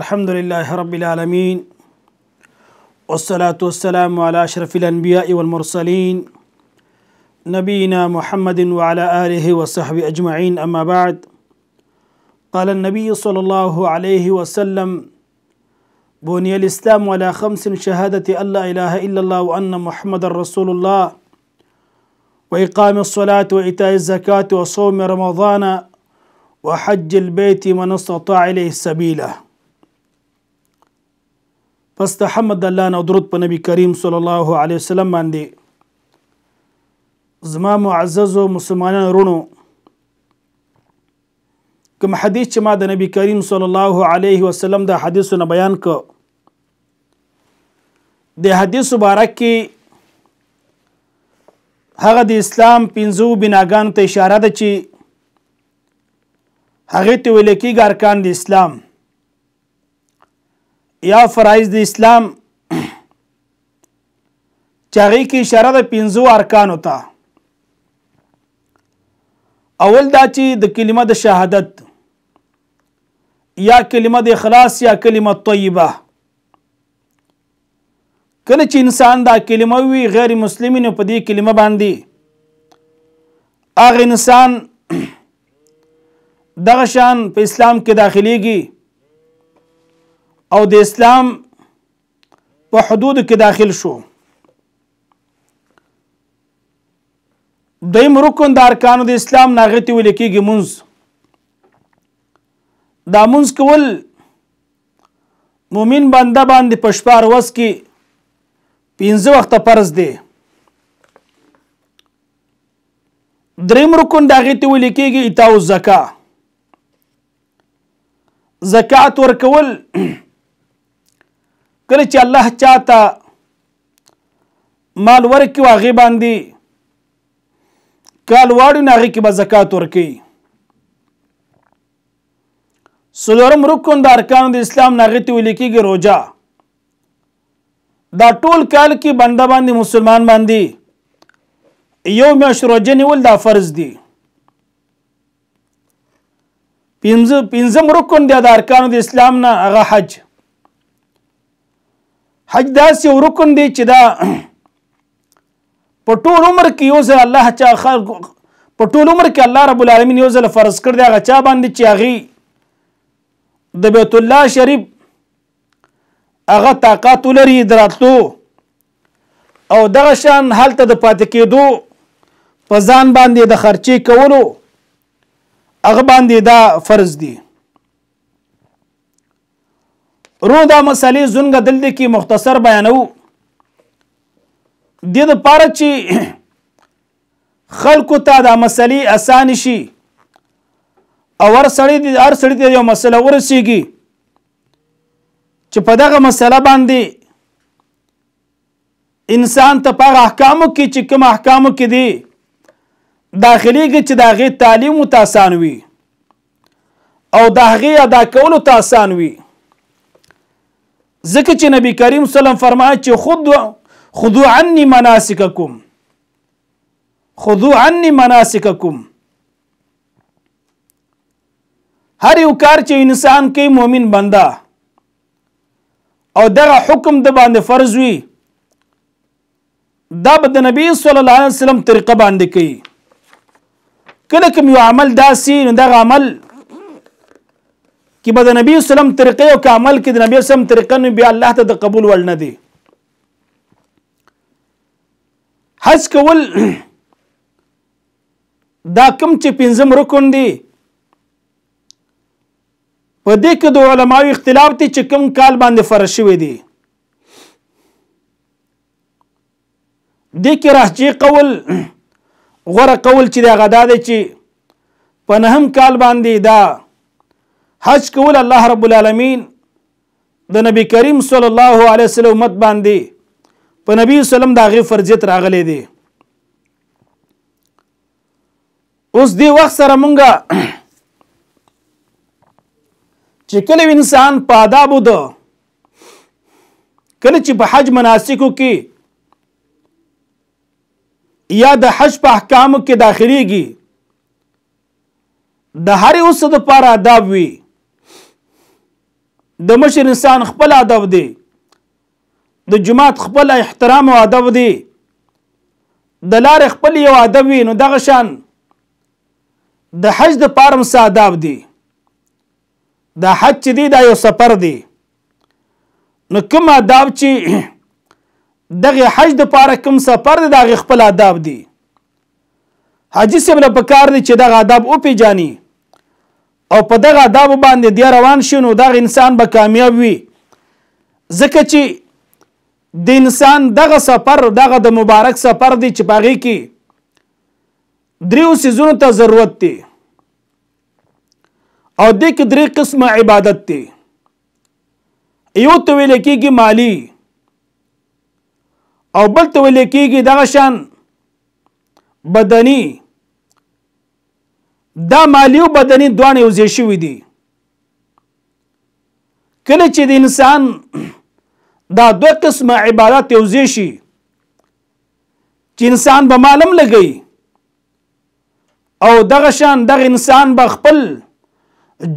الحمد لله رب العالمين والصلاة والسلام على أشرف الأنبياء والمرسلين نبينا محمد وعلى آله وصحبه أجمعين أما بعد قال النبي صلى الله عليه وسلم بني الإسلام على خمس شهادة أن لا إله إلا الله وأن محمد رسول الله وإقام الصلاة وإيتاء الزكاة وصوم رمضان وحج البيت من استطاع إليه سبيلا پس ته حمد الله نو درود په نبی کریم صلی الله علیه وسلم باندې زما معزز او مسلمانانو رونو کوم حدیث چې ما د نبی کریم صلی الله علیه وسلم د حدیثونو بیان کو د حدیث مبارک کې هغه د اسلام پنځو بناګانو ته اشاره ده چې هغه ته ویل کېږي ارکان د اسلام یا فرایز د اسلام چاغي کې اشاره د پنځو ارکانو ته اول دا چې د کلمه د شهادت یا کلمه د اخلاص یا کلمه طیبه کله چې انسان دا کلمه وی غیر مسلمین په دې کلمه باندې اغه انسان دغه شان په اسلام کې داخليږي او د اسلام په حدود کې داخل شو دیم رکن د ارکانو د اسلام ناغتی ویل کېږي منځ دا منځ کول مومن بنده باندې پشپار وس کې پنځه وخته فرض دی دریم رکن داغه ته ویل کېږي اتاو زکا زکات ورکول کله چې الله چاته مال ورکي واغې باندې کال واړو نه هغې کې به زکات ورکي څلورم رکن د ارکانو د اسلام نه هغې ته ویل کېږي روجا دا ټول کال کې بنده باندې مسلمان باندې یو میاشت روجه نیول دا فرض دی پنځم رکن دی د ارکانو د اسلام نه هغه حج حج داسې یو رکن دی چې دا په ټول عمر کې یو ځل الله چا په ټول عمر کې الله رب العالمین یو ځل فرض کړ دی هغه چا باندې چې هغې د بیت الله شریف هغه طاقت ولري دراتلو او دغه شان هلته د پاتې کېدو په ځان باندې د خرچې کولو هغه باندې دا فرض دی رو دا مسلې زونګه دل دې کې مختصر بیانو د دې لپاره چې خلکو ته دا مسلې اسان شي او ور سړی دې هر سړی ته یو مسله ورسیږي چې په دغه مسله باندې انسان ته په احکامو کې چې کوم احکامو کې دي داخلي کې چې داغه تعلیم او تاسان وي او داغه ادا کول تاسان وي ځکه چې نبی کریم صلی الله فرمایي چې خود خذو عني مناسککم خذو عني مناسککم هر یو کار چې انسان کوي مؤمن بنده او دغه حکم د باندې فرض وي دا به د نبی صلی الله علیه وسلم طریقه باندې کوي کله کوم یو عمل داسي نو دغه عمل کې به د نبی وسلم طریقې او عمل کې د نبی وسلم طریقې نه بیا الله ته د قبول ول نه دي حج کول دا کم چې پنځم رکن دي په دې کې د علماو اختلاف دي چې کوم کال باندې فرض شوی دی دې کې راځي قول غره قول چې دا غدا دی چې په نهم کال باندې دا حج کول الله رب العالمین د نبی کریم صلی الله علیه وسلم امت باندې په نبی وسلم دا غي فرضیت راغلي دي اوس دی وخت سره مونږه چې کله انسان په آداب ود کله چې په حج مناسکو کې یا د حج په احکامو کې داخليږي د دا هر اوس د پاره آداب وي د مشر انسان خپل ادب دی د جماعت خپل احترام او ادب دی د لار خپل یو ادب وي نو دغه شان د حج د پارم سا ادب دی دا حج دی دا یو سفر دی نو کوم آداب چې دغه حج د پاره کوم سفر دی دغه خپل آداب دی حاجی سیب نه پکار دی چې دغه آداب او پیجانی او په دغه آداب باندې دی روان شي نو دغه انسان به کامیاب وي ځکه چې د انسان دغه سفر دغه د مبارک سفر دی چې پاغي کې دریو سيزونو ته ضرورت دی او د کې درې قسمه عبادت دی یو ته ویل کېږي مالی او بل ته ویل کېږي دغه شان بدني دا مالی او بدني دوه نه یوځای شوي دي کله چې د انسان دا دوه قسمه عبادت یوځای شي چې انسان به معلوم لګي او دغه شان دغه انسان به خپل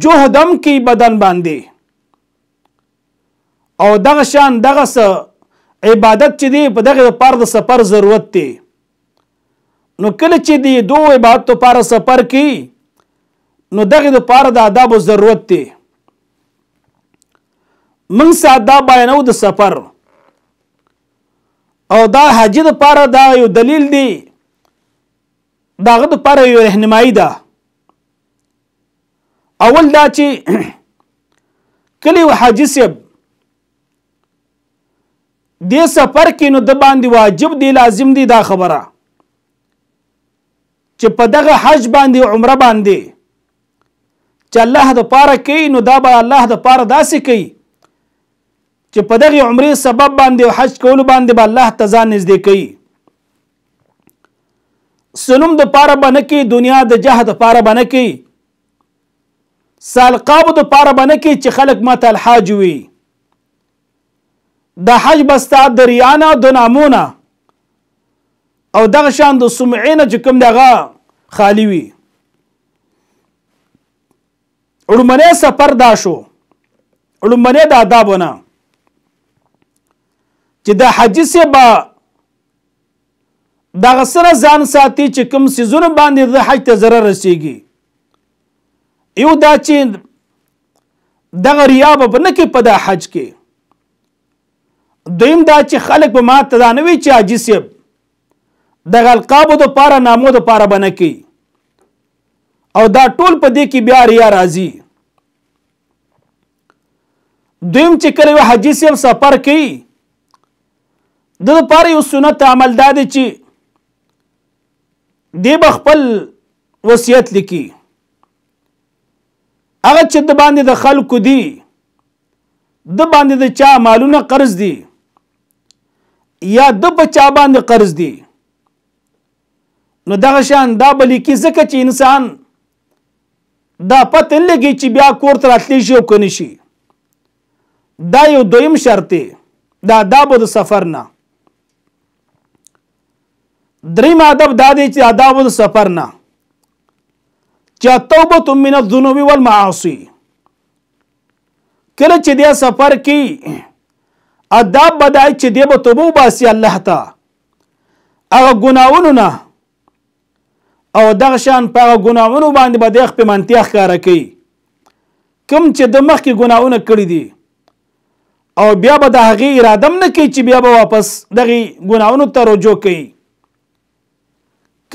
جهدم کې بدن باندې او دغه شان دغه عبادت چې دی په دغه پر د سفر ضرورت دی نو کله چې دی دوه عبادت لپاره سفر کی نو دغه لپاره د آداب او ضرورت دی من ساده بیانو د سفر او دا حج لپاره دا یو دلیل دی داغه لپاره یو رهنمایي ده اول دا چې کلی حاجی سیب دې سفر کې نو د باندې واجب دی لازم دی دا خبره چې په دغه حج باندې عمره باندې چې الله د پاره کوي نو دا به الله د پاره داسې کوي چې په دغه عمرې سبب باندې او حج کولو باندې به الله تزان نږدې کوي سنم د پاره باندې کې دنیا د جهه د پاره باندې کې سالقابو د پاره باندې کې چې خلک ماته الحاج وي د حج بستا د ریانا د نامونه او دغه شان د سمعین چې کوم دغه خالی وي اړمنه سفر دا شو اړمنه د آدابونه چې د حجی سه با دغه سره ځان ساتي چې کوم سيزونه باندې د حج ته ضرر رسیږي یو دا چې دغه ریا به نه کې په د حج کې دویم دا چې خلک به ما ته دا نه وي چې حجی سه د غلقابو د پاره نامو د پاره بنکی او دا ټول په دې کې بیا ریا راځي دویم چې کله حجی سیب سفر کوي د لپاره یو سنت عمل دا دی چې دی به خپل وصیت لیکي هغه چې د باندې د خلکو دی د باندې د چا مالونه قرض دی یا د په چا باندې قرض دی نو دغه شان دا بلیکي ځکه چې انسان دا پته لګي چې بیا کور ته راتلی شي او کني شي دا یو دویم شرط دی دا آداب د سفر نه دریم آداب دا دی چې آداب د سفر نه چې توبه من الذنوب والمعاصي کله چې دی سفر کې آداب بدای چې دی به توبه باسي الله ته هغه ګناونه نه او دغه شان په ګناونو باندې به د خپل منتیا ښکارا کوي کم چې د مخ کې ګناونه کړی دي او بیا به د هغې اراده نه کوي چې بیا به واپس دغه ګناونو ته رجوع کوي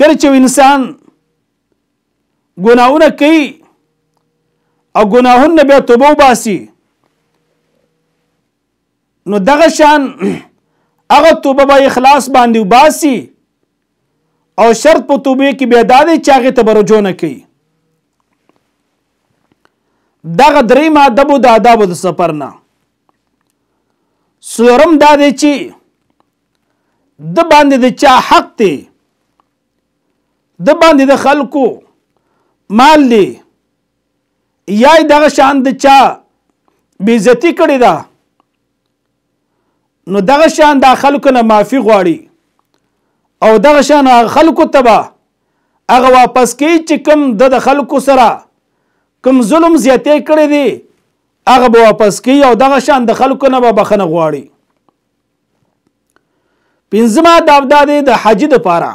کله چې انسان ګناونه کوي او ګناهونه بیا توبه وباسي نو دغه شان هغه توبه به اخلاص باندې وباسي او شرط په توبې کې بیا د چاغه تبرجو نه کوي دغه درې ماده بو د آداب د سفر نه سورم دا دی چې د باندې د چا حق دی د باندې د خلکو مال دی یا دغه شان د چا بیزتی کړی ده نو دغه شان د خلکو نه معافي غواړي او دغه شان خلکو تبا هغه واپس کوي چې کم د خلکو سره کم ظلم زیاتې کړی دی هغه به واپس کوي او دغه شان د خلکو نه به بخنه غواړي پنځمه داودا دی د حج د پاره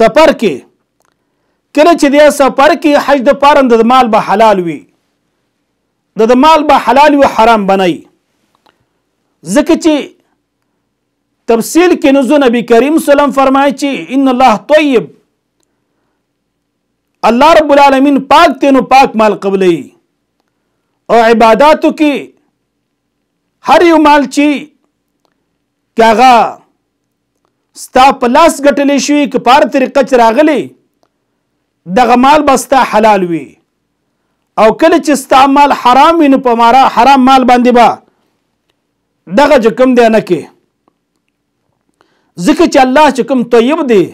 سفر کې کله چې دی سفر کې حج د پاره د مال به حلال وي د مال به حلال او حرام بنای ځکه چې تفصیل کې نو نبی کریم سلام فرمایي چې ان الله طیب الله رب العالمین پاک ته نو پاک مال قبلې او عبادتو کې هر یو مال چې کاغه ستا په لاس غټلې شوی که پار طریقه چې راغلی دغه مال بستا حلال وي او کله چې ستا مال حرام وي نو په مارا حرام مال باندې با دغه جکم دی نه کې ځکه چې الله چې کوم طیب دی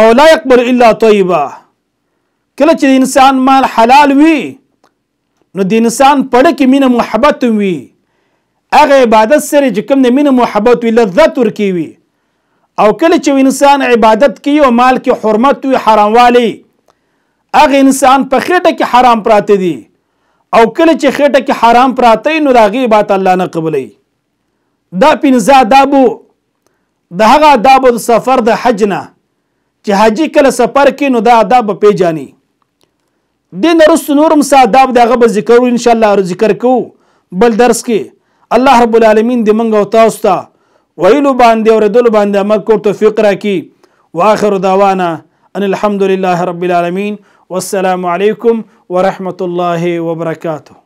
او لا يقبل الا طیبا کله چې انسان مال حلال وي نو د انسان پړه کې مینه محبت وي هغه عبادت سره چې کوم د مینه محبت وي لذت ورکی وي او کله چې انسان عبادت کوي او مال کې حرمت وي حراموالی هغه انسان په خېټه کې حرام پراته دي او کله چې خېټه کې حرام پراته نو راغي بات الله نه قبلې دا پنځه دابو د هغه آداب د سفر د حج نه چې حاجی کله سفر کې نو دا آداب پیژانی دین رست نورم سا آداب دغه به ذکر ان شاء الله ذکر کو بل درس کې الله رب العالمین دې منګ او تاسو ته ویلو باندې او ردل باندې عمل کو توفیق راکړي واخر دعوانا ان الحمد لله رب العالمین والسلام علیکم ورحمۃ اللہ وبرکاتہ